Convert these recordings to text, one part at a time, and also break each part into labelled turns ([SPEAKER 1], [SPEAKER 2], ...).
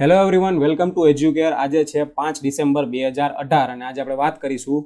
[SPEAKER 1] hello everyone welcome to Educare આજે છે પાંચ ડિસેમ્બર બે હજાર અઢાર અને આજે આપણે વાત કરીશું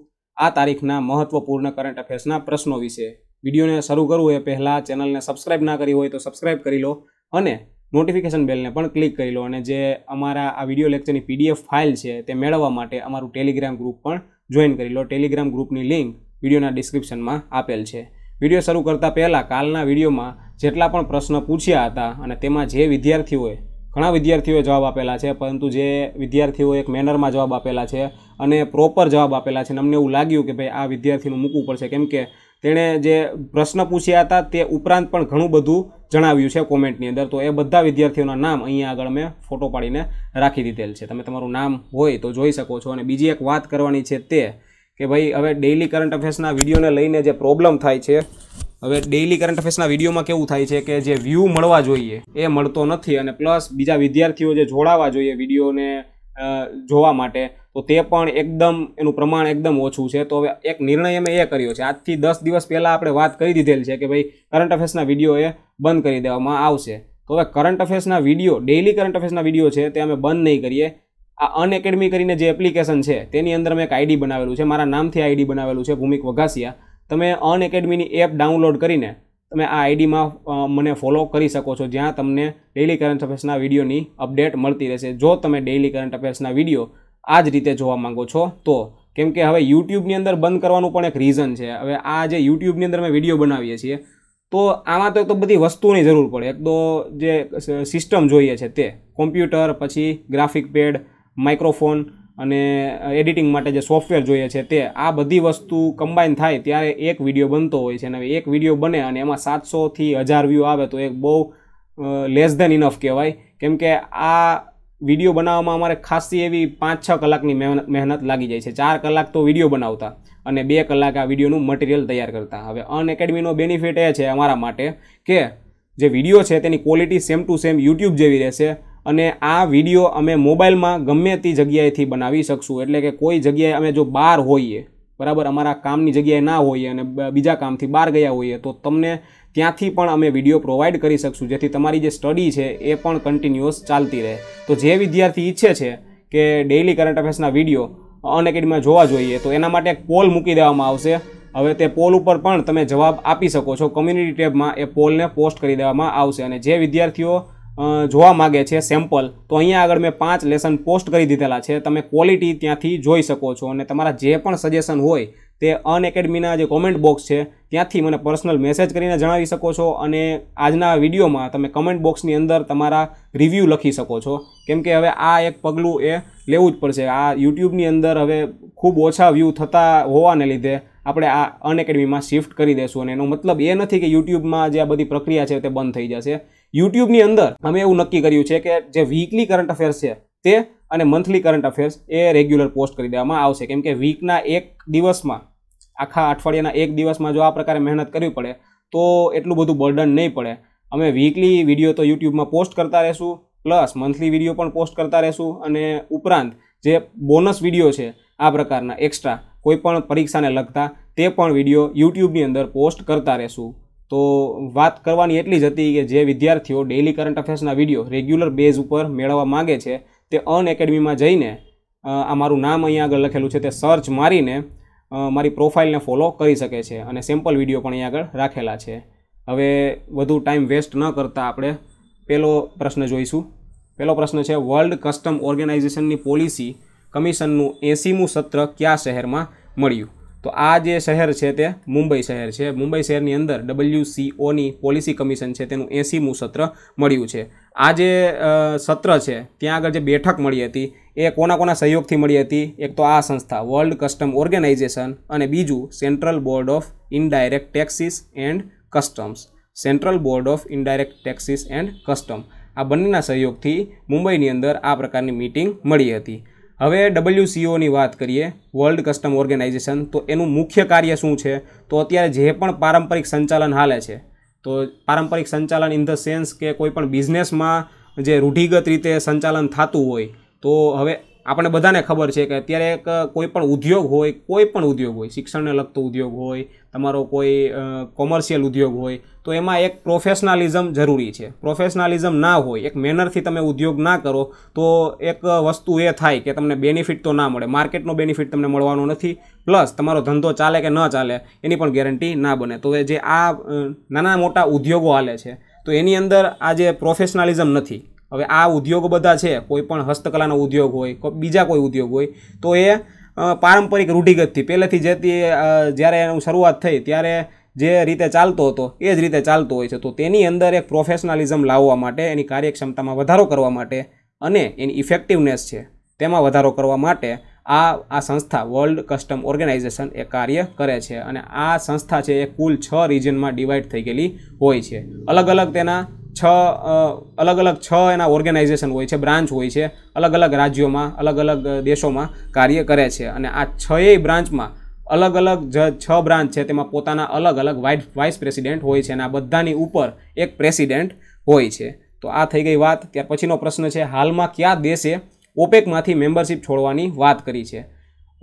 [SPEAKER 1] આ તારીખના મહત્વપૂર્ણ કરંટ અફેર્સના પ્રશ્નો વિશે વિડીયોને શરૂ કરવું એ પહેલાં ચેનલને સબસ્ક્રાઇબ ના કરી હોય તો સબસ્ક્રાઇબ કરી લો અને નોટિફિકેશન બેલને પણ ક્લિક કરી લો અને જે અમારા આ વિડીયો લેક્ચરની પીડીએફ ફાઇલ છે તે મેળવવા માટે અમારું ટેલિગ્રામ ગ્રુપ પણ જોઈન કરી લો ટેલિગ્રામ ગ્રુપની લિંક વિડીયોના ડિસ્ક્રિપ્શનમાં આપેલ છે વિડીયો શરૂ કરતાં પહેલાં કાલના વિડીયોમાં જેટલા પણ પ્રશ્ન પૂછ્યા હતા અને તેમાં જે વિદ્યાર્થીઓએ ઘણા વિદ્યાર્થીઓએ જવાબ આપેલા છે પરંતુ જે વિદ્યાર્થીઓ એક મેનરમાં જવાબ આપેલા છે અને પ્રોપર જવાબ આપેલા છે અમને એવું લાગ્યું કે ભાઈ આ વિદ્યાર્થીનું મૂકવું પડશે કેમ કે તેણે જે પ્રશ્ન પૂછ્યા હતા તે ઉપરાંત પણ ઘણું બધું જણાવ્યું છે કોમેન્ટની અંદર તો એ બધા વિદ્યાર્થીઓના નામ અહીંયા આગળ મેં ફોટો પાડીને રાખી દીધેલ છે તમે તમારું નામ હોય તો જોઈ શકો છો અને બીજી એક વાત કરવાની છે તે કે ભાઈ હવે ડેઇલી કરંટ અફેર્સના વિડીયોને લઈને જે પ્રોબ્લેમ થાય છે હવે ડેઇલી કરંટ અફેર્સના વિડીયોમાં કેવું થાય છે કે જે વ્યૂ મળવા જોઈએ એ મળતો નથી અને પ્લસ બીજા વિદ્યાર્થીઓ જે જોડાવા જોઈએ વિડીયોને જોવા માટે તો તે પણ એકદમ એનું પ્રમાણ એકદમ ઓછું છે તો હવે એક નિર્ણય અમે એ કર્યો છે આજથી દસ દિવસ પહેલાં આપણે વાત કરી દીધેલ છે કે ભાઈ કરંટ અફેર્સના વિડીયો એ બંધ કરી દેવામાં આવશે તો હવે કરંટ અફેર્સના વિડીયો ડેઈલી કરંટ અફેર્સના વિડીયો છે તે અમે બંધ નહીં કરીએ આ અનએકેડમી કરીને જે એપ્લિકેશન છે તેની અંદર મેં એક આઈડી બનાવેલું છે મારા નામથી આઈડી બનાવેલું છે ભૂમિક વઘાસિયા તમે અનએકેડમીની એપ ડાઉનલોડ કરીને તમે આ આઈડીમાં મને ફોલો કરી શકો છો જ્યાં તમને ડેઇલી કરંટ અફેર્સના વિડીયોની અપડેટ મળતી રહેશે જો તમે ડેઇલી કરંટ અફેર્સના વિડીયો આ જ રીતે જોવા માંગો છો તો કેમ કે હવે યુટ્યુબની અંદર બંધ કરવાનું પણ એક રીઝન છે હવે આ જે યુટ્યુબની અંદર અમે વિડીયો બનાવીએ છીએ તો આમાં તો એક તો બધી વસ્તુઓની જરૂર પડે એક તો જે સિસ્ટમ જોઈએ છે તે કોમ્પ્યુટર પછી ગ્રાફિક પેડ માઇક્રોફોન અને એડિટિંગ માટે જે સોફ્ટવેર જોઈએ છે તે આ બધી વસ્તુ કમ્બાઈન થાય ત્યારે એક વિડીયો બનતો હોય છે અને એક વિડીયો બને અને એમાં સાતસોથી હજાર વ્યૂ આવે તો એક બહુ લેસ ધેન ઇનફ કહેવાય કેમ કે આ વિડીયો બનાવવામાં અમારે ખાસી એવી પાંચ છ કલાકની મહેનત મહેનત લાગી જાય છે ચાર કલાક તો વિડીયો બનાવતા અને બે કલાક આ વિડીયોનું મટીરિયલ તૈયાર કરતા હવે અનએકેડમીનો બેનિફિટ એ છે અમારા માટે કે જે વિડીયો છે તેની quality same to same YouTube જેવી રહેશે અને આ વિડીયો અમે મોબાઈલમાં ગમે તે જગ્યાએથી બનાવી શકશું એટલે કે કોઈ જગ્યાએ અમે જો બહાર હોઈએ બરાબર અમારા કામની જગ્યાએ ના હોઈએ અને બીજા કામથી બહાર ગયા હોઈએ તો તમને ત્યાંથી પણ અમે વિડીયો પ્રોવાઈડ કરી શકશું જેથી તમારી જે સ્ટડી છે એ પણ કન્ટિન્યુઅસ ચાલતી રહે તો જે વિદ્યાર્થી ઈચ્છે છે કે ડેઇલી કરંટ અફેર્સના વિડીયો અનએકેડમીમાં જોવા જોઈએ તો એના માટે એક પોલ મૂકી દેવામાં આવશે હવે તે પોલ ઉપર પણ તમે જવાબ આપી શકો છો કમ્યુનિટી ટેબમાં એ પોલને પોસ્ટ કરી દેવામાં આવશે અને જે વિદ્યાર્થીઓ જોવા માગે છે સેમ્પલ તો અહીંયા આગળ મેં પાંચ લેસન પોસ્ટ કરી દીધેલા છે તમે ક્વોલિટી ત્યાંથી જોઈ શકો છો અને તમારા જે પણ સજેશન હોય તે અનએકેડમીના જે કોમેન્ટ બોક્સ છે ત્યાંથી મને પર્સનલ મેસેજ કરીને જણાવી શકો છો અને આજના વિડીયોમાં તમે કમેન્ટ બોક્સની અંદર તમારા રિવ્યૂ લખી શકો છો કેમકે હવે આ એક પગલું એ લેવું જ પડશે આ યુટ્યુબની અંદર હવે ખૂબ ઓછા વ્યૂ થતા હોવાને લીધે આપણે આ અન શિફ્ટ કરી દઈશું અને એનો મતલબ એ નથી કે યુટ્યુબમાં જે આ બધી પ્રક્રિયા છે તે બંધ થઈ જશે યુટ્યુબની અંદર અમે એવું નક્કી કર્યું છે કે જે વીકલી કરંટ અફેર્સ છે તે અને મંથલી કરંટ અફેર્સ એ રેગ્યુલર પોસ્ટ કરી દેવામાં આવશે કેમ કે વીકના એક દિવસમાં આખા અઠવાડિયાના એક દિવસમાં જો આ પ્રકારે મહેનત કરવી પડે તો એટલું બધું બર્ડન નહીં પડે અમે વીકલી વિડીયો તો યુટ્યુબમાં પોસ્ટ કરતા રહેશું પ્લસ મંથલી વિડીયો પણ પોસ્ટ કરતા રહેશું અને ઉપરાંત જે બોનસ વિડીયો છે આ પ્રકારના એક્સ્ટ્રા કોઈપણ પરીક્ષાને લગતા તે પણ વિડીયો યુટ્યુબની અંદર પોસ્ટ કરતા રહેશું તો વાત કરવાની એટલી જ હતી કે જે વિદ્યાર્થીઓ ડેઇલી કરંટ અફેર્સના વિડીયો રેગ્યુલર બેઝ ઉપર મેળવવા માગે છે તે અન એકેડમીમાં જઈને આ મારું નામ અહીંયા આગળ લખેલું છે તે સર્ચ મારીને મારી પ્રોફાઇલને ફોલો કરી શકે છે અને સેમ્પલ વિડીયો પણ અહીંયા આગળ રાખેલા છે હવે વધુ ટાઈમ વેસ્ટ ન કરતાં આપણે પહેલો પ્રશ્ન જોઈશું પહેલો પ્રશ્ન છે વર્લ્ડ કસ્ટમ ઓર્ગેનાઇઝેશનની પોલિસી કમિશનનું એસીમું સત્ર કયા શહેરમાં મળ્યું તો આ જે શહેર છે તે મુંબઈ શહેર છે મુંબઈ શહેરની અંદર ડબલ્યુસીઓની પોલિસી કમિશન છે તેનું એંસીમું સત્ર મળ્યું છે આ જે સત્ર છે ત્યાં આગળ જે બેઠક મળી હતી એ કોના કોના સહયોગથી મળી હતી એક તો આ સંસ્થા વર્લ્ડ કસ્ટમ ઓર્ગેનાઇઝેશન અને બીજું central board of indirect taxes and customs central board of indirect taxes and custom આ બંનેના સહયોગથી મુંબઈની અંદર આ પ્રકારની મિટિંગ મળી હતી હવે ડબલ્યુસીઓની વાત કરીએ વર્લ્ડ કસ્ટમ ઓર્ગેનાઇઝેશન તો એનું મુખ્ય કાર્ય શું છે તો અત્યારે જે પણ પારંપરિક સંચાલન હાલે છે તો પારંપરિક સંચાલન ઇન ધ સેન્સ કે કોઈપણ બિઝનેસમાં જે રૂઢિગત રીતે સંચાલન થતું હોય તો હવે આપણે બધાને ખબર છે કે અત્યારે એક કોઈપણ ઉદ્યોગ હોય કોઈપણ ઉદ્યોગ હોય શિક્ષણને લગતો ઉદ્યોગ હોય તમારો કોઈ કોમર્શિયલ ઉદ્યોગ હોય તો એમાં એક પ્રોફેશનાલિઝમ જરૂરી છે પ્રોફેશનાલિઝમ ના હોય એક મેનરથી તમે ઉદ્યોગ ના કરો તો એક વસ્તુ એ થાય કે તમને બેનિફિટ તો ના મળે માર્કેટનો બેનિફિટ તમને મળવાનો નથી પ્લસ તમારો ધંધો ચાલે કે ન ચાલે એની પણ ગેરંટી ના બને તો જે આ નાના મોટા ઉદ્યોગો હાલે છે તો એની અંદર આ જે પ્રોફેશનાલિઝમ નથી હવે આ ઉદ્યોગો બધા છે કોઈપણ હસ્તકલાનો ઉદ્યોગ હોય બીજા કોઈ ઉદ્યોગ હોય તો એ પારંપરિક રૂઢિગતથી પહેલેથી જેથી જ્યારે એનું શરૂઆત થઈ ત્યારે જે રીતે ચાલતો હતો એ જ રીતે ચાલતો હોય છે તો તેની અંદર એક પ્રોફેશનલિઝમ લાવવા માટે એની કાર્યક્ષમતામાં વધારો કરવા માટે અને એની ઇફેક્ટિવનેસ છે તેમાં વધારો કરવા માટે આ આ સંસ્થા વર્લ્ડ કસ્ટમ ઓર્ગેનાઇઝેશન એ કાર્ય કરે છે અને આ સંસ્થા છે એ કુલ છ રિજનમાં ડિવાઈડ થઈ ગયેલી હોય છે અલગ અલગ તેના છ અલગ અલગ છ એના ઓર્ગેનાઇઝેશન હોય છે બ્રાન્ચ હોય છે અલગ અલગ રાજ્યોમાં અલગ અલગ દેશોમાં કાર્ય કરે છે અને આ છએ બ્રાન્ચમાં અલગ અલગ જ છ બ્રાન્ચ છે તેમાં પોતાના અલગ અલગ વાઇસ વાઇસ પ્રેસિડેન્ટ હોય છે અને આ બધાની ઉપર એક પ્રેસિડેન્ટ હોય છે તો આ થઈ ગઈ વાત ત્યાર પછીનો પ્રશ્ન છે હાલમાં કયા દેશે ઓપેકમાંથી મેમ્બરશીપ છોડવાની વાત કરી છે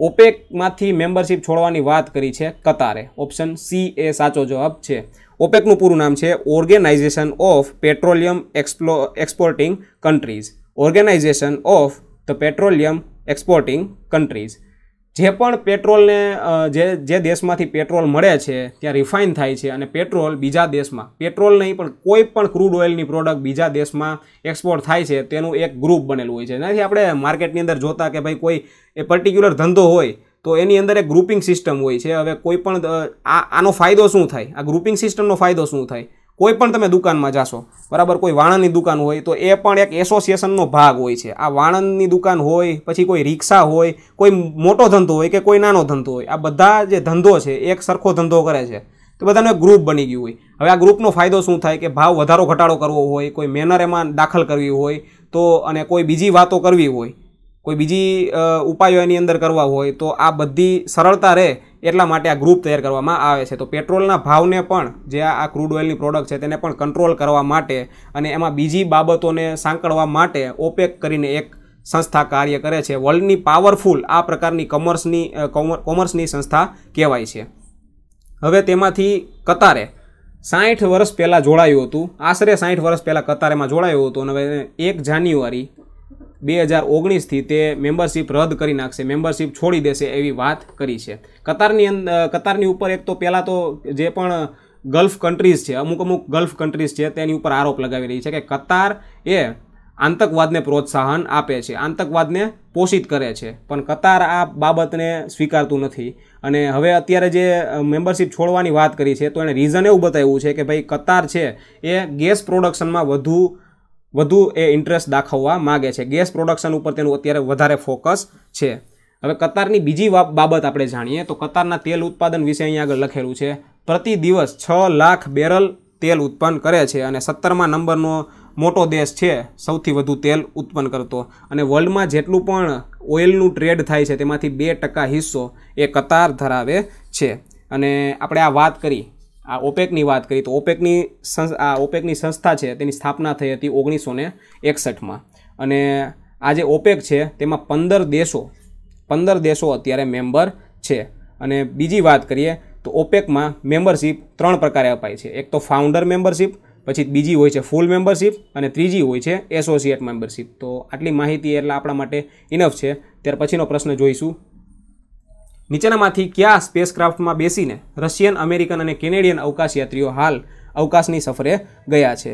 [SPEAKER 1] ઓપેકમાંથી મેમ્બરશિપ છોડવાની વાત કરી છે કતારે ઓપ્શન સી એ સાચો જવાબ છે ઓપેકનું પૂરું નામ છે organisation of petroleum explo exporting countries organisation of the petroleum exporting countries જે પણ પેટ્રોલને જે જે દેશમાંથી પેટ્રોલ મળે છે ત્યાં રિફાઇન થાય છે અને પેટ્રોલ બીજા દેશમાં પેટ્રોલ નહીં પણ કોઈ પણ ક્રૂડ ઓઇલની પ્રોડક્ટ બીજા દેશમાં એક્સપોર્ટ થાય છે તેનું એક ગ્રુપ બનેલું હોય છે એનાથી આપણે માર્કેટની અંદર જોતા કે ભાઈ કોઈ એ પર્ટિક્યુલર ધંધો હોય તો એની અંદર એક ગ્રુપિંગ સિસ્ટમ હોય છે હવે કોઈ પણ આનો ફાયદો શું થાય આ ગ્રુપિંગ સિસ્ટમનો ફાયદો શું થાય કોઈ પણ તમે દુકાનમાં જાશો બરાબર કોઈ વાણંદની દુકાન હોય તો એ પણ એક એસોસિએશનનો ભાગ હોય છે આ વાણંદની દુકાન હોય પછી કોઈ રિક્ષા હોય કોઈ મોટો ધંધો હોય કે કોઈ નાનો ધંધો હોય આ બધા જે ધંધો છે એક સરખો ધંધો કરે છે તો બધાનો એક ગ્રુપ બની ગયું હોય હવે આ ગ્રુપનો ફાયદો શું થાય કે ભાવ વધારો ઘટાડો કરવો હોય કોઈ મેનર એમાં દાખલ કરવી હોય તો અને કોઈ બીજી વાતો કરવી હોય કોઈ બીજી ઉપાયો એની અંદર કરવા હોય તો આ બધી સરળતા રહે એટલા માટે આ ગ્રુપ તૈયાર કરવામાં આવે છે તો પેટ્રોલના ભાવને પણ જે આ ક્રૂડ ઓઇલની પ્રોડક્ટ છે તેને પણ કંટ્રોલ કરવા માટે અને એમાં બીજી બાબતોને સાંકળવા માટે ઓપેક કરીને એક સંસ્થા કાર્ય કરે છે વર્લ્ડની પાવરફુલ આ પ્રકારની કોમર્સની કોમર્સની સંસ્થા કહેવાય છે હવે તેમાંથી કતારે સાઠ વર્ષ પહેલાં જોડાયું હતું આશરે સાઠ વર્ષ પહેલાં કતારેમાં જોડાયું હતું અને હવે એક જાન્યુઆરી બે હજાર ઓગણીસથી તે મેમ્બરશિપ રદ કરી નાખશે મેમ્બરશિપ છોડી દેશે એવી વાત કરી છે કતારની અંદર કતારની ઉપર એક તો પહેલાં તો જે પણ ગલ્ફ કન્ટ્રીઝ છે અમુક અમુક ગલ્ફ કન્ટ્રીઝ છે તેની ઉપર આરોપ લગાવી રહી છે કે કતાર એ આતંકવાદને પ્રોત્સાહન આપે છે આતંકવાદને પોષિત કરે છે પણ કતાર આ બાબતને સ્વીકારતું નથી અને હવે અત્યારે જે મેમ્બરશિપ છોડવાની વાત કરી છે તો એણે રીઝન એવું બતાવ્યું છે કે ભાઈ કતાર છે એ ગેસ પ્રોડક્શનમાં વધુ વધુ એ ઇન્ટરેસ્ટ દાખવવા માગે છે ગેસ પ્રોડક્શન ઉપર તેનું અત્યારે વધારે ફોકસ છે હવે કતારની બીજી બાબત આપણે જાણીએ તો કતારના તેલ ઉત્પાદન વિશે અહીંયા આગળ લખેલું છે પ્રતિ દિવસ છ લાખ બેરલ તેલ ઉત્પન્ન કરે છે અને સત્તરમાં નંબરનો મોટો દેશ છે સૌથી વધુ તેલ ઉત્પન્ન કરતો અને વર્લ્ડમાં જેટલું પણ ઓઇલનું ટ્રેડ થાય છે તેમાંથી બે ટકા હિસ્સો એ કતાર ધરાવે છે અને આપણે આ વાત કરી આ ઓપેકની વાત કરી તો ઓપેકની આ ઓપેકની સંસ્થા છે તેની સ્થાપના થઈ હતી ઓગણીસો ને એકસઠમાં અને આ જે ઓપેક છે તેમાં પંદર દેશો પંદર દેશો અત્યારે મેમ્બર છે અને બીજી વાત કરીએ તો ઓપેકમાં મેમ્બરશીપ ત્રણ પ્રકારે અપાય છે એક તો ફાઉન્ડર મેમ્બરશીપ પછી બીજી હોય છે ફૂલ મેમ્બરશીપ અને ત્રીજી હોય છે એસોસિએટ મેમ્બરશીપ તો આટલી માહિતી એટલે આપણા માટે ઇનફ છે ત્યાર પછીનો પ્રશ્ન જોઈશું નીચેનામાંથી કયા સ્પેસક્રાફ્ટમાં બેસીને રશિયન અમેરિકન અને કેનેડિયન અવકાશયાત્રીઓ હાલ અવકાશની સફરે ગયા છે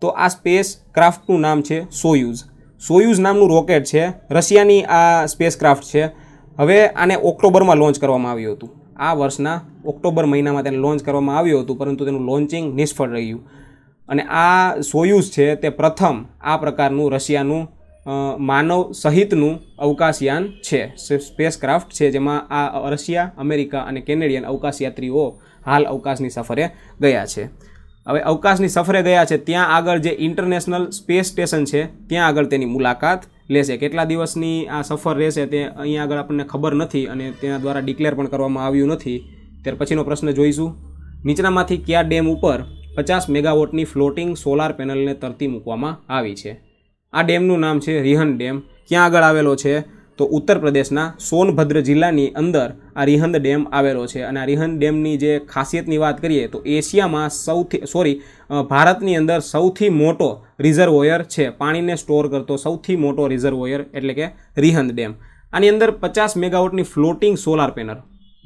[SPEAKER 1] તો આ સ્પેસ ક્રાફ્ટનું નામ છે સોયુઝ સોયુઝ નામનું રોકેટ છે રશિયાની આ સ્પેસક્રાફ્ટ છે હવે આને ઓક્ટોબરમાં લોન્ચ કરવામાં આવ્યું હતું આ વર્ષના ઓક્ટોબર મહિનામાં તેને લોન્ચ કરવામાં આવ્યું હતું પરંતુ તેનું લોન્ચિંગ નિષ્ફળ રહ્યું અને આ સોયુઝ છે તે પ્રથમ આ પ્રકારનું રશિયાનું માનવ સહિતનું અવકાશયાન છે સ્પેસક્રાફ્ટ છે જેમાં આ રશિયા અમેરિકા અને કેનેડિયન અવકાશયાત્રીઓ હાલ અવકાશની સફરે ગયા છે હવે અવકાશની સફરે ગયા છે ત્યાં આગળ જે ઇન્ટરનેશનલ સ્પેસ સ્ટેશન છે ત્યાં આગળ તેની મુલાકાત લેશે કેટલા દિવસની આ સફર રહેશે તે અહીંયા આગળ આપણને ખબર નથી અને તેના દ્વારા ડિક્લેર પણ કરવામાં આવ્યું નથી ત્યાર પછીનો પ્રશ્ન જોઈશું નીચનામાંથી કયા ડેમ ઉપર પચાસ મેગાવોટની ફ્લોટિંગ સોલાર પેનલને તરતી મૂકવામાં આવી છે આ ડેમનું નામ છે રિહન ડેમ ક્યાં આગળ આવેલો છે તો ઉત્તર પ્રદેશના સોનભદ્ર જિલ્લાની અંદર આ રિહંદ ડેમ આવેલો છે અને આ રિહંદ ડેમની જે ખાસિયતની વાત કરીએ તો એશિયામાં સૌથી સોરી ભારતની અંદર સૌથી મોટો રિઝર્વોયર છે પાણીને સ્ટોર કરતો સૌથી મોટો રિઝર્વોયર એટલે કે રિહંદ ડેમ આની અંદર પચાસ મેગાવોટની ફ્લોટિંગ સોલાર પેનલ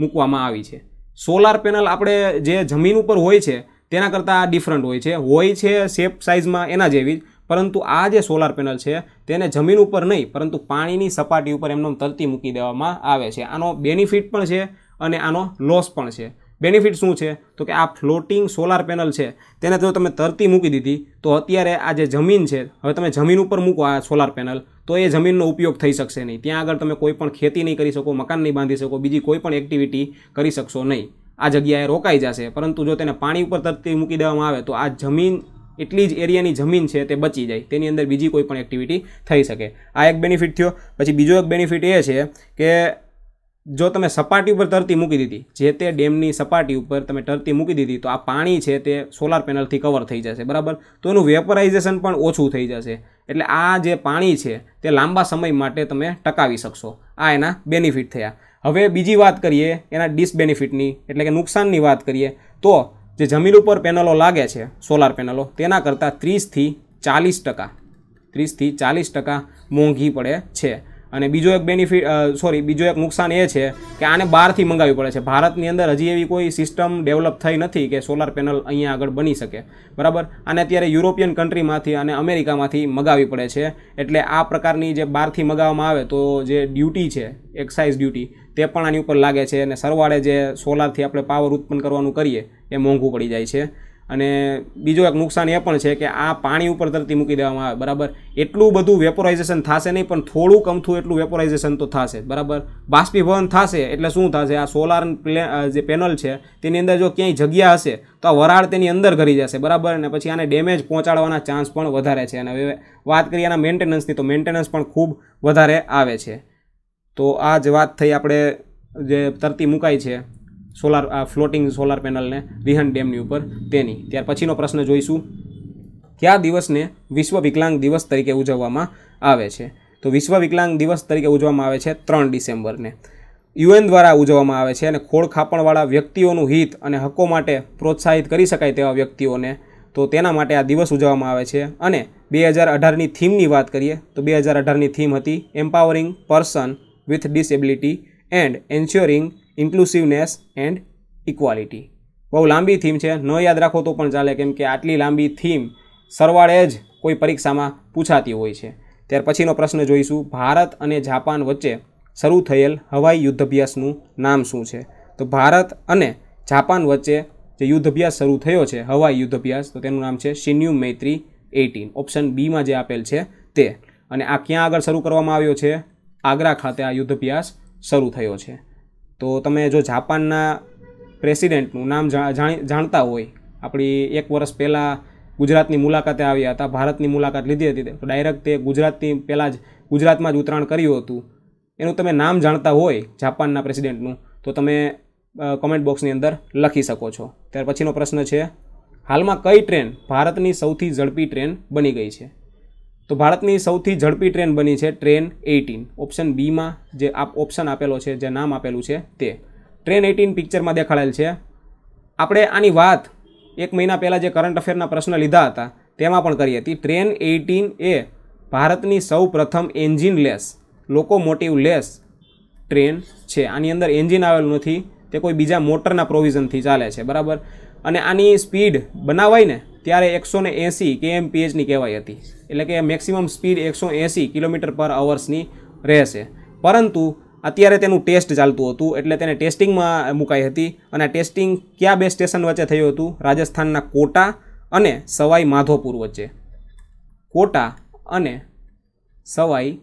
[SPEAKER 1] મૂકવામાં આવી છે સોલાર પેનલ આપણે જે જમીન ઉપર હોય છે તેના કરતાં ડિફરન્ટ હોય છે હોય છે શેપ સાઇઝમાં એના જેવી જ પરંતુ આ જે સોલાર પેનલ છે તેને જમીન ઉપર નહીં પરંતુ પાણીની સપાટી ઉપર એમનો તરતી મૂકી દેવામાં આવે છે આનો બેનિફિટ પણ છે અને આનો લોસ પણ છે બેનિફિટ શું છે તો કે આ ફ્લોટિંગ સોલાર પેનલ છે તેને જો તમે તરતી મૂકી દીધી તો અત્યારે આ જે જમીન છે હવે તમે જમીન ઉપર મૂકો આ સોલાર પેનલ તો એ જમીનનો ઉપયોગ થઈ શકશે નહીં ત્યાં આગળ તમે કોઈ પણ ખેતી નહીં કરી શકો મકાન નહીં બાંધી શકો બીજી કોઈ પણ એક્ટિવિટી કરી શકશો નહીં આ જગ્યાએ રોકાઈ જશે પરંતુ જો તેને પાણી ઉપર તરતી મૂકી દેવામાં આવે તો આ જમીન એટલી જ એરિયાની જમીન છે તે બચી જાય તેની અંદર બીજી કોઈ પણ એક્ટિવિટી થઈ શકે આ એક બેનિફિટ થયો પછી બીજો એક બેનિફિટ એ છે કે જો તમે સપાટી ઉપર તરતી મૂકી દીધી જે તે ડેમની સપાટી ઉપર તમે તરતી મૂકી દીધી તો આ પાણી છે તે સોલાર પેનલથી કવર થઈ જશે બરાબર તો એનું વેપરાઇઝેશન પણ ઓછું થઈ જશે એટલે આ જે પાણી છે તે લાંબા સમય માટે તમે ટકાવી શકશો આ એના બેનિફિટ થયા હવે બીજી વાત કરીએ એના ડિસબેનિફિટની એટલે કે નુકસાનની વાત કરીએ તો જે જમીન ઉપર પેનલો લાગે છે સોલાર પેનલો તેના કરતાં ત્રીસથી ચાલીસ ટકા ત્રીસથી ચાલીસ ટકા મોંઘી પડે છે અને બીજો એક બેનિફિટ સોરી બીજો એક નુકસાન એ છે કે આને બહારથી મંગાવવી પડે છે ભારતની અંદર હજી એવી કોઈ સિસ્ટમ ડેવલપ થઈ નથી કે સોલાર પેનલ અહીંયા આગળ બની શકે બરાબર અને અત્યારે યુરોપિયન કન્ટ્રીમાંથી અને અમેરિકામાંથી મગાવી પડે છે એટલે આ પ્રકારની જે બહારથી મંગાવવામાં આવે તો જે ડ્યુટી છે એક્સાઇઝ ડ્યુટી તે પણ આની ઉપર લાગે છે અને સરવાળે જે સોલારથી આપણે પાવર ઉત્પન્ન કરવાનું કરીએ એ મોંઘું પડી જાય છે અને બીજું એક નુકસાન એ પણ છે કે આ પાણી ઉપર ધરતી મૂકી દેવામાં આવે બરાબર એટલું બધું વેપોરાઇઝેશન થશે નહીં પણ થોડું કમથું એટલું વેપોરાઇઝેશન તો થશે બરાબર બાષ્પીભવન થશે એટલે શું થશે આ સોલાર જે પેનલ છે તેની અંદર જો ક્યાંય જગ્યા હશે તો આ વરાળ તેની અંદર ઘરી જશે બરાબર અને પછી આને ડેમેજ પહોંચાડવાના ચાન્સ પણ વધારે છે અને હવે વાત કરીએ આના મેન્ટેનન્સની તો મેન્ટેનન્સ પણ ખૂબ વધારે આવે છે તો આ જ વાત થઈ આપણે જે તરતી મુકાઈ છે સોલાર આ ફ્લોટિંગ સોલાર પેનલને રિહન ડેમની ઉપર તેની ત્યાર પછીનો પ્રશ્ન જોઈશું કયા દિવસને વિશ્વ વિકલાંગ દિવસ તરીકે ઉજવવામાં આવે છે તો વિશ્વ વિકલાંગ દિવસ તરીકે ઉજવવામાં આવે છે ત્રણ ડિસેમ્બરને યુએન દ્વારા ઉજવવામાં આવે છે અને ખોળ ખાપણવાળા વ્યક્તિઓનું હિત અને હકો માટે પ્રોત્સાહિત કરી શકાય તેવા વ્યક્તિઓને તો તેના માટે આ દિવસ ઉજવવામાં આવે છે અને બે હજાર અઢારની થીમની વાત કરીએ તો બે હજાર અઢારની થીમ હતી empowering person with disability and ensuring inclusiveness and equality બહુ લાંબી થીમ છે ન યાદ રાખો તો પણ ચાલે કેમ કે આટલી લાંબી થીમ સરવાળે જ કોઈ પરીક્ષામાં પૂછાતી હોય છે ત્યાર પછીનો પ્રશ્ન જોઈશું ભારત અને જાપાન વચ્ચે શરૂ થયેલ હવાઈ યુદ્ધાભ્યાસનું નામ શું છે તો ભારત અને જાપાન વચ્ચે જે યુદ્ધાભ્યાસ શરૂ થયો છે હવાઈ યુદ્ધાભ્યાસ તો તેનું નામ છે શિન્યુ મૈત્રી એટીન ઓપ્શન બીમાં જે આપેલ છે તે અને આ ક્યાં આગળ શરૂ કરવામાં આવ્યો છે આગ્રા ખાતે આ યુદ્ધભ્યાસ શરૂ થયો છે તો તમે જો જાપાનના પ્રેસિડેન્ટનું નામ જાણતા હોય આપણી એક વર્ષ પહેલાં ગુજરાતની મુલાકાતે આવ્યા હતા ભારતની મુલાકાત લીધી હતી તો ડાયરેક્ટ તે ગુજરાતની પહેલાં જ ગુજરાતમાં જ ઉતરાણ કર્યું હતું એનું તમે નામ જાણતા હોય જાપાનના પ્રેસિડેન્ટનું તો તમે કોમેન્ટ બોક્સની અંદર લખી શકો છો ત્યાર પછીનો પ્રશ્ન છે હાલમાં કઈ ટ્રેન ભારતની સૌથી ઝડપી ટ્રેન બની ગઈ છે તો ભારતની સૌથી ઝડપી ટ્રેન બની છે ટ્રેન એઇટીન ઓપ્શન બીમાં જે આપ ઓપ્શન આપેલો છે જે નામ આપેલું છે તે ટ્રેન એઇટીન પિક્ચરમાં દેખાડેલ છે આપણે આની વાત એક મહિના પહેલાં જે કરંટ અફેરના પ્રશ્ન લીધા હતા તેમાં પણ કરી હતી ટ્રેન એઇટીન એ ભારતની સૌ પ્રથમ એન્જિનલેસ લોકોમોટિવ લેસ ટ્રેન છે આની અંદર એન્જિન આવેલું નથી તે કોઈ બીજા મોટરના પ્રોવિઝનથી ચાલે છે બરાબર અને આની સ્પીડ બનાવાય ને ત્યારે એકસો ને એંસી કેએમપીએચની કહેવાય હતી એટલે કે મેક્સિમમ સ્પીડ એકસો એંસી કિલોમીટર પર અવર્સની રહેશે પરંતુ અત્યારે તેનું ટેસ્ટ ચાલતું હતું એટલે તેને ટેસ્ટિંગમાં મુકાઈ હતી અને ટેસ્ટિંગ કયા બે સ્ટેશન વચ્ચે થયું હતું રાજસ્થાનના કોટા અને સવાઈ માધોપુર વચ્ચે કોટા અને સવાઈ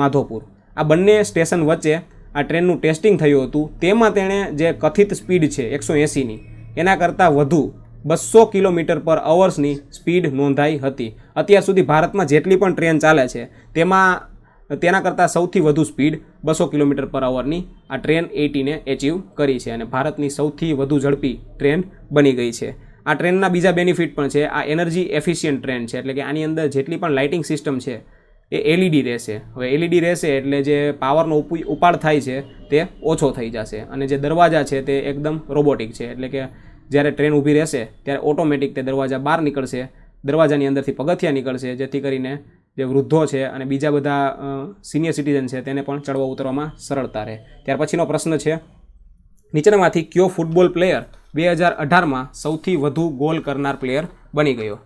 [SPEAKER 1] માધોપુર આ બંને સ્ટેશન વચ્ચે આ ટ્રેનનું ટેસ્ટિંગ થયું હતું તેમાં તેણે જે કથિત સ્પીડ છે એકસો એંસીની એના કરતાં વધુ બસો કિલોમીટર પર અવર્સની સ્પીડ નોંધાઈ હતી અત્યાર સુધી ભારતમાં જેટલી પણ ટ્રેન ચાલે છે તેમાં તેના કરતાં સૌથી વધુ સ્પીડ બસો કિલોમીટર પર અવરની આ ટ્રેન એટીને એચીવ કરી છે અને ભારતની સૌથી વધુ ઝડપી ટ્રેન બની ગઈ છે આ ટ્રેનના બીજા બેનિફિટ પણ છે આ એનર્જી એફિશિયન્ટ ટ્રેન છે એટલે કે આની અંદર જેટલી પણ લાઇટિંગ સિસ્ટમ છે એ એલઈડી રહેશે હવે એલઈડી રહેશે એટલે જે પાવરનો ઉપાડ થાય છે તે ઓછો થઈ જશે અને જે દરવાજા છે તે એકદમ રોબોટિક છે એટલે કે જ્યારે ટ્રેન ઊભી રહેશે ત્યારે ઓટોમેટિક તે દરવાજા બહાર નીકળશે દરવાજાની અંદરથી પગથિયા નીકળશે જેથી કરીને જે વૃદ્ધો છે અને બીજા બધા સિનિયર સિટીઝન છે તેને પણ ચડવા ઉતરવામાં સરળતા રહે ત્યાર પછીનો પ્રશ્ન છે નીચેનામાંથી કયો ફૂટબોલ પ્લેયર બે હજાર અઢારમાં સૌથી વધુ ગોલ કરનાર પ્લેયર બની ગયો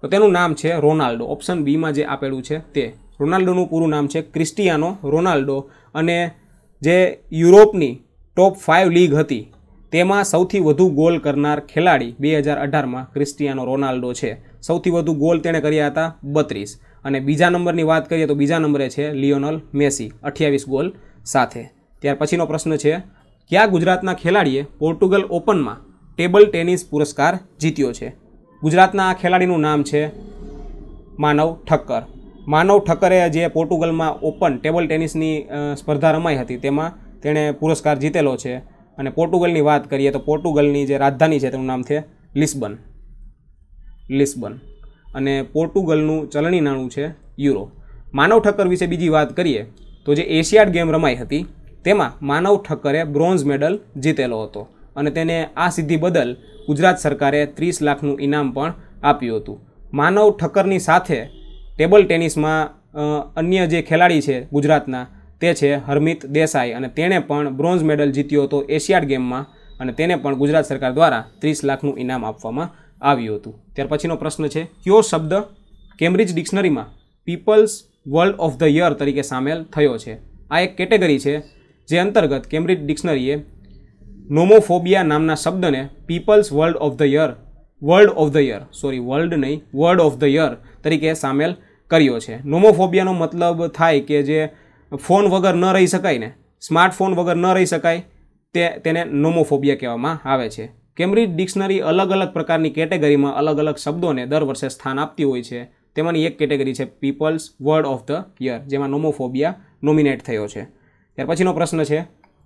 [SPEAKER 1] તો તેનું નામ છે રોનાલ્ડો ઓપ્શન બીમાં જે આપેલું છે તે રોનાલ્ડોનું પૂરું નામ છે ક્રિસ્ટિયાનો રોનાલ્ડો અને જે યુરોપની ટોપ ફાઇવ લીગ હતી તેમાં સૌથી વધુ ગોલ કરનાર ખેલાડી બે હજાર અઢારમાં ક્રિસ્ટિયાનો રોનાલ્ડો છે સૌથી વધુ ગોલ તેણે કર્યા હતા બત્રીસ અને બીજા નંબરની વાત કરીએ તો બીજા નંબરે છે લિયોનલ મેસી અઠ્યાવીસ ગોલ સાથે ત્યાર પછીનો પ્રશ્ન છે ક્યાં ગુજરાતના ખેલાડીએ પોર્ટુગલ ઓપનમાં ટેબલ ટેનિસ પુરસ્કાર જીત્યો છે ગુજરાતના આ ખેલાડીનું નામ છે માનવ ઠક્કર માનવ ઠક્કરે જે પોર્ટુગલમાં ઓપન ટેબલ ટેનિસની સ્પર્ધા રમાઈ હતી તેમાં તેણે પુરસ્કાર જીતેલો છે અને પોર્ટુગલની વાત કરીએ તો પોર્ટુગલની જે રાજધાની છે તેનું નામ છે લિસ્બન લિસ્બન અને પોર્ટુગલનું ચલણી નાણું છે યુરો માનવ ઠક્કર વિશે બીજી વાત કરીએ તો જે એશિયાડ ગેમ રમાઈ હતી તેમાં માનવ ઠક્કરે બ્રોન્ઝ મેડલ જીતેલો હતો અને તેને આ સિદ્ધિ બદલ ગુજરાત સરકારે ત્રીસ લાખનું ઇનામ પણ આપ્યું હતું માનવ ઠક્કરની સાથે ટેબલ ટેનિસમાં અન્ય જે ખેલાડી છે ગુજરાતના તે છે હરમિત દેસાઈ અને તેણે પણ બ્રોન્ઝ મેડલ જીત્યો હતો એશિયાડ ગેમમાં અને તેને પણ ગુજરાત સરકાર દ્વારા ત્રીસ લાખનું ઇનામ આપવામાં આવ્યું હતું ત્યાર પછીનો પ્રશ્ન છે કયો શબ્દ કેમ્બ્રિજ ડિક્શનરીમાં people's world of the year તરીકે સામેલ થયો છે આ એક કેટેગરી છે જે અંતર્ગત કેમ્બ્રિજ ડિક્શનરીએ નોમોફોબિયા નામના શબ્દને people's world of the year world of the year sorry world નહીં વર્ડ ઓફ ધ યર તરીકે સામેલ કર્યો છે નોમોફોબિયાનો મતલબ થાય કે જે ફોન વગર ન રહી શકાય ને સ્માર્ટફોન વગર ન રહી શકાય તે તેને નોમોફોબિયા કહેવામાં આવે છે કેમ્બ્રિજ ડિક્શનરી અલગ અલગ પ્રકારની કેટેગરીમાં અલગ અલગ શબ્દોને દર વર્ષે સ્થાન આપતી હોય છે તેમાંની એક કેટેગરી છે people's word of the year જેમાં નોમોફોબિયા નોમિનેટ થયો છે ત્યાર પછીનો પ્રશ્ન છે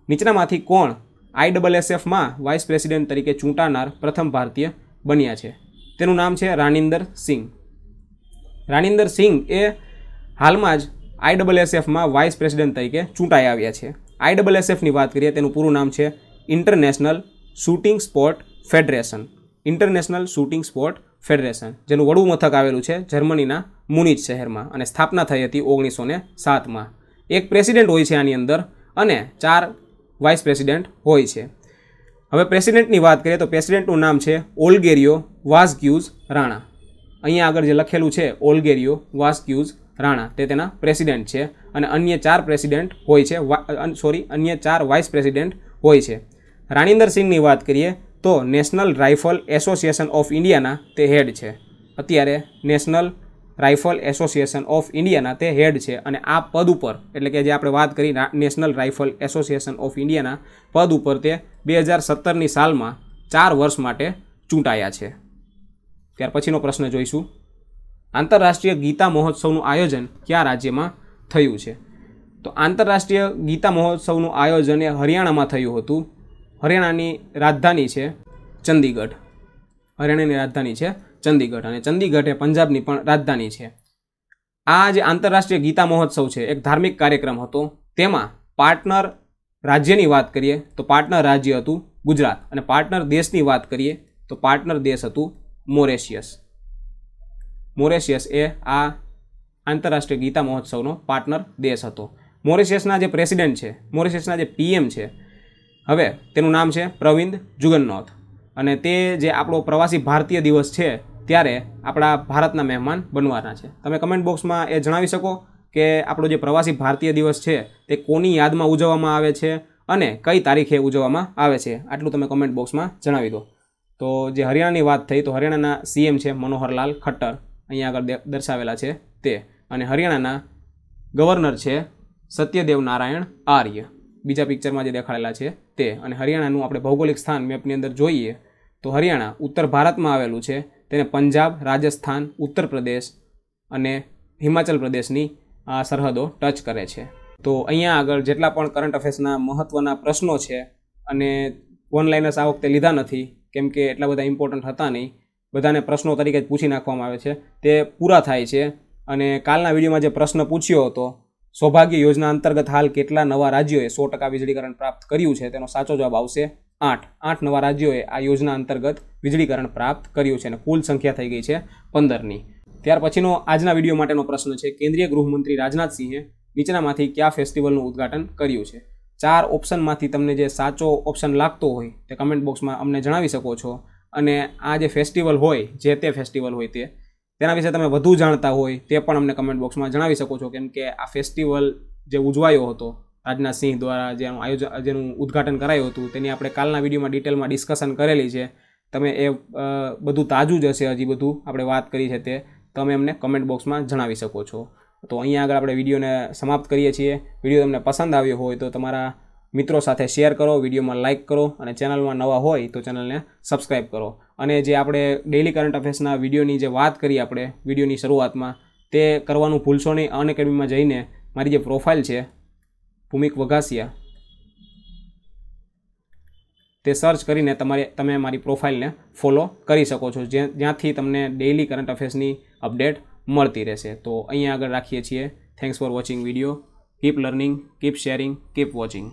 [SPEAKER 1] નીચનામાંથી કોણ આઈડબલએસએફમાં વાઇસ પ્રેસિડેન્ટ તરીકે ચૂંટાનાર પ્રથમ ભારતીય બન્યા છે તેનું નામ છે રાનિન્દર સિંહ રાનિન્દર સિંહ એ હાલમાં જ આઈડબલએસએફમાં વાઇસ પ્રેસિડેન્ટ તરીકે ચૂંટાઈ આવ્યા છે આઈડબલએસએફની વાત કરીએ તેનું પૂરું નામ છે international shooting sport federation international shooting sport federation જેનું વડું મથક આવેલું છે જર્મનીના મુનિચ શહેરમાં અને સ્થાપના થઈ હતી ઓગણીસો ને સાતમાં એક પ્રેસિડેન્ટ હોય છે આની અંદર અને ચાર વાઇસ પ્રેસિડેન્ટ હોય છે હવે પ્રેસિડેન્ટની વાત કરીએ તો પ્રેસિડેન્ટનું નામ છે ઓલગેરિયો વાસક્યુઝ રાણા અહીંયા આગળ જે લખેલું છે ઓલગેરિયો વાસક્યુઝ રાણા તે તેના પ્રેસિડેન્ટ છે અને અન્ય ચાર પ્રેસિડેન્ટ હોય છે સોરી અન્ય ચાર વાઇસ પ્રેસિડેન્ટ હોય છે રાણીન્દર સિંહની વાત કરીએ તો નેશનલ રાઇફલ એસોસિએશન ઓફ ઇન્ડિયાના તે હેડ છે અત્યારે નેશનલ રાઇફલ એસોસિએશન ઓફ ઇન્ડિયાના તે હેડ છે અને આ પદ ઉપર એટલે કે જે આપણે વાત કરી નેશનલ રાઇફલ એસોસિએશન ઓફ ઇન્ડિયાના પદ ઉપર તે બે હજાર સત્તરની સાલમાં ચાર વર્ષ માટે ચૂંટાયા છે ત્યાર પછીનો પ્રશ્ન જોઈશું આંતરરાષ્ટ્રીય ગીતા મહોત્સવનું આયોજન કયા રાજ્યમાં થયું છે તો આંતરરાષ્ટ્રીય ગીતા મહોત્સવનું આયોજન એ હરિયાણામાં થયું હતું હરિયાણાની રાજધાની છે ચંદીગઢ હરિયાણાની રાજધાની છે ચંદીગઢ અને ચંદીગઢ એ પંજાબની પણ રાજધાની છે આ જે આંતરરાષ્ટ્રીય ગીતા મહોત્સવ છે એક ધાર્મિક કાર્યક્રમ હતો તેમાં પાર્ટનર રાજ્યની વાત કરીએ તો પાર્ટનર રાજ્ય હતું ગુજરાત અને પાર્ટનર દેશની વાત કરીએ તો પાર્ટનર દેશ હતું મોરેશિયસ મોરેશિયસ એ આ આંતરરાષ્ટ્રીય ગીતા મહોત્સવનો પાર્ટનર દેશ હતો મોરેશિયસના જે પ્રેસિડેન્ટ છે મોરેશિયસના જે પીએમ છે હવે તેનું નામ છે પ્રવિંદ જુગન્નોથ અને તે જે આપણો પ્રવાસી ભારતીય દિવસ છે ત્યારે આપણા ભારતના મહેમાન બનવાના છે તમે કમેન્ટ બોક્સમાં એ જણાવી શકો કે આપણો જે પ્રવાસી ભારતીય દિવસ છે તે કોની યાદમાં ઉજવવામાં આવે છે અને કઈ તારીખે ઉજવવામાં આવે છે આટલું તમે કમેન્ટ બોક્સમાં જણાવી દો તો જે હરિયાણાની વાત થઈ તો હરિયાણાના સીએમ છે મનોહરલાલ ખટ્ટર અહીંયા આગળ દર્શાવેલા છે તે અને હરિયાણાના ગવર્નર છે સત્યદેવ નારાયણ આર્ય બીજા પિક્ચરમાં જે દેખાડેલા છે તે અને હરિયાણાનું આપણે ભૌગોલિક સ્થાન મેપની અંદર જોઈએ તો હરિયાણા ઉત્તર ભારતમાં આવેલું છે તેને પંજાબ રાજસ્થાન ઉત્તર પ્રદેશ અને હિમાચલ પ્રદેશની આ સરહદો ટચ કરે છે તો અહીંયા આગળ જેટલા પણ કરંટ અફેર્સના મહત્ત્વના પ્રશ્નો છે અને ઓનલાઈનર્સ આ વખતે લીધા નથી કેમ કે એટલા બધા ઇમ્પોર્ટન્ટ હતા નહીં બધાને પ્રશ્નો તરીકે જ પૂછી નાખવામાં આવે છે તે પૂરા થાય છે અને કાલના વિડીયોમાં જે પ્રશ્ન પૂછ્યો હતો સૌભાગ્ય યોજના અંતર્ગત હાલ કેટલા નવા રાજ્યોએ સો ટકા વીજળીકરણ પ્રાપ્ત કર્યું છે તેનો સાચો જવાબ આવશે આઠ આઠ નવા રાજ્યોએ આ યોજના અંતર્ગત વીજળીકરણ પ્રાપ્ત કર્યું છે અને કુલ સંખ્યા થઈ ગઈ છે પંદરની ત્યાર પછીનો આજના વિડીયો માટેનો પ્રશ્ન છે કેન્દ્રીય ગૃહમંત્રી રાજનાથસિંહે નીચેનામાંથી કયા ફેસ્ટિવલનું ઉદ્ઘાટન કર્યું છે ચાર ઓપ્શનમાંથી તમને જે સાચો ઓપ્શન લાગતો હોય તે કમેન્ટ બોક્સમાં અમને જણાવી શકો છો અને આ જે ફેસ્ટિવલ હોય જે તે ફેસ્ટિવલ હોય તે તેના વિશે તમે વધુ જાણતા હોય તે પણ અમને કમેન્ટ બોક્સમાં જણાવી શકો છો કેમ કે આ ફેસ્ટિવલ જે ઉજવાયો હતો રાજનાથ સિંહ દ્વારા જેનું આયોજન જેનું ઉદ્ઘાટન કરાયું હતું તેની આપણે કાલના વિડીયોમાં ડિટેલમાં ડિસ્કશન કરેલી છે તમે એ બધું તાજું જ હશે હજી બધું આપણે વાત કરી છે તે તમે અમને કમેન્ટ બોક્સમાં જણાવી શકો છો તો અહીંયા આગળ આપણે વિડીયોને સમાપ્ત કરીએ છીએ વિડીયો તમને પસંદ આવ્યો હોય તો તમારા મિત્રો સાથે શેર કરો વિડીયોમાં લાઇક કરો અને ચેનલમાં નવા હોય તો ચેનલને સબસ્ક્રાઈબ કરો અને જે આપણે ડેઇલી કરંટ અફેર્સના વિડીયોની જે વાત કરી આપણે વિડીયોની શરૂઆતમાં તે કરવાનું ભૂલશો નહીં અન એકેડમીમાં જઈને મારી જે પ્રોફાઇલ છે ભૂમિક વઘાસિયા તે સર્ચ કરીને તમારે તમે મારી પ્રોફાઇલને ફોલો કરી શકો છો જે જ્યાંથી તમને ડેઇલી કરંટ અફેર્સની અપડેટ મળતી રહેશે તો અહીંયા આગળ રાખીએ છીએ thanks for watching video keep learning keep sharing keep watching